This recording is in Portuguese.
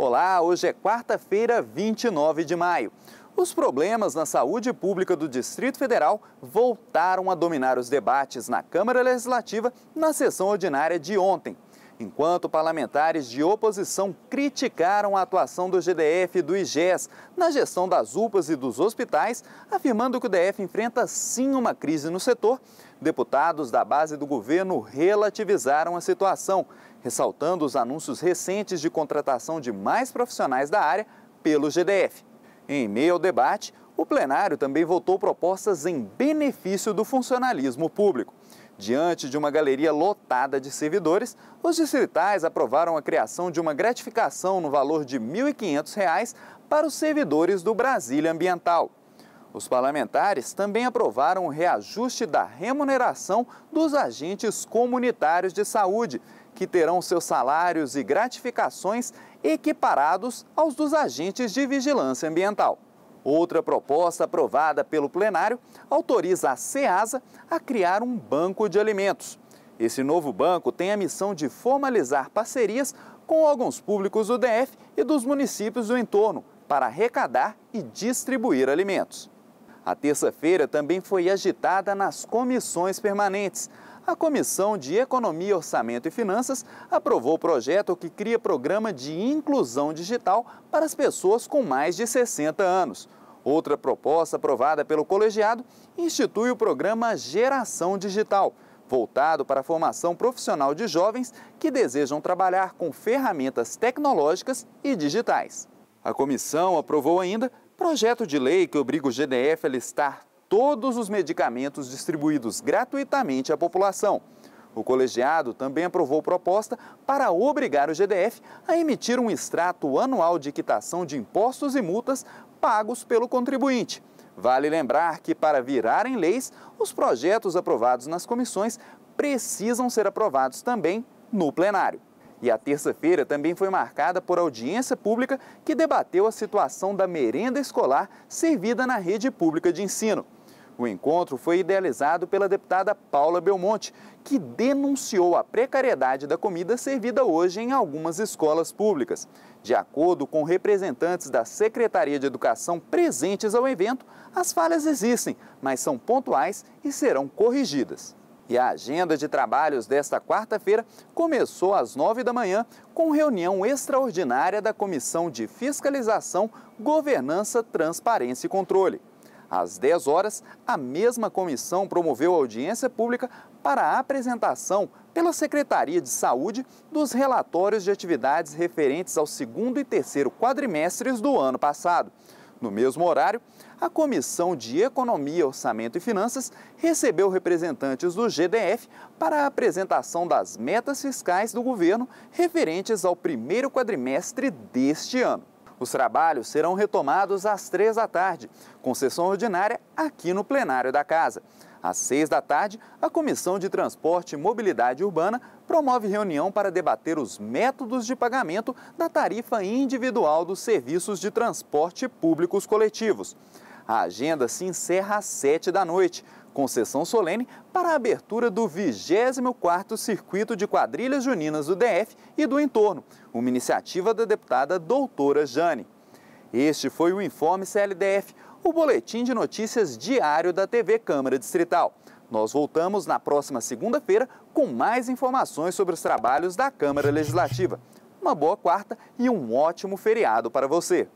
Olá, hoje é quarta-feira, 29 de maio. Os problemas na saúde pública do Distrito Federal voltaram a dominar os debates na Câmara Legislativa na sessão ordinária de ontem. Enquanto parlamentares de oposição criticaram a atuação do GDF e do IGES na gestão das UPAs e dos hospitais, afirmando que o DF enfrenta sim uma crise no setor, Deputados da base do governo relativizaram a situação, ressaltando os anúncios recentes de contratação de mais profissionais da área pelo GDF. Em meio ao debate, o plenário também votou propostas em benefício do funcionalismo público. Diante de uma galeria lotada de servidores, os distritais aprovaram a criação de uma gratificação no valor de R$ 1.500 para os servidores do Brasília Ambiental. Os parlamentares também aprovaram o reajuste da remuneração dos agentes comunitários de saúde, que terão seus salários e gratificações equiparados aos dos agentes de vigilância ambiental. Outra proposta aprovada pelo plenário autoriza a SEASA a criar um banco de alimentos. Esse novo banco tem a missão de formalizar parcerias com órgãos públicos do DF e dos municípios do entorno para arrecadar e distribuir alimentos. A terça-feira também foi agitada nas comissões permanentes. A Comissão de Economia, Orçamento e Finanças aprovou o projeto que cria programa de inclusão digital para as pessoas com mais de 60 anos. Outra proposta aprovada pelo colegiado institui o programa Geração Digital, voltado para a formação profissional de jovens que desejam trabalhar com ferramentas tecnológicas e digitais. A comissão aprovou ainda Projeto de lei que obriga o GDF a listar todos os medicamentos distribuídos gratuitamente à população. O colegiado também aprovou proposta para obrigar o GDF a emitir um extrato anual de quitação de impostos e multas pagos pelo contribuinte. Vale lembrar que, para virarem leis, os projetos aprovados nas comissões precisam ser aprovados também no plenário. E a terça-feira também foi marcada por audiência pública que debateu a situação da merenda escolar servida na rede pública de ensino. O encontro foi idealizado pela deputada Paula Belmonte, que denunciou a precariedade da comida servida hoje em algumas escolas públicas. De acordo com representantes da Secretaria de Educação presentes ao evento, as falhas existem, mas são pontuais e serão corrigidas. E a agenda de trabalhos desta quarta-feira começou às 9 da manhã com reunião extraordinária da Comissão de Fiscalização, Governança, Transparência e Controle. Às 10 horas, a mesma comissão promoveu audiência pública para a apresentação pela Secretaria de Saúde dos relatórios de atividades referentes ao segundo e terceiro quadrimestres do ano passado. No mesmo horário, a Comissão de Economia, Orçamento e Finanças recebeu representantes do GDF para a apresentação das metas fiscais do governo referentes ao primeiro quadrimestre deste ano. Os trabalhos serão retomados às três da tarde, com sessão ordinária aqui no plenário da Casa. Às seis da tarde, a Comissão de Transporte e Mobilidade Urbana promove reunião para debater os métodos de pagamento da tarifa individual dos serviços de transporte públicos coletivos. A agenda se encerra às 7 da noite, com sessão solene para a abertura do 24º Circuito de Quadrilhas Juninas do DF e do entorno, uma iniciativa da deputada doutora Jane. Este foi o Informe CLDF, o boletim de notícias diário da TV Câmara Distrital. Nós voltamos na próxima segunda-feira com mais informações sobre os trabalhos da Câmara Legislativa. Uma boa quarta e um ótimo feriado para você!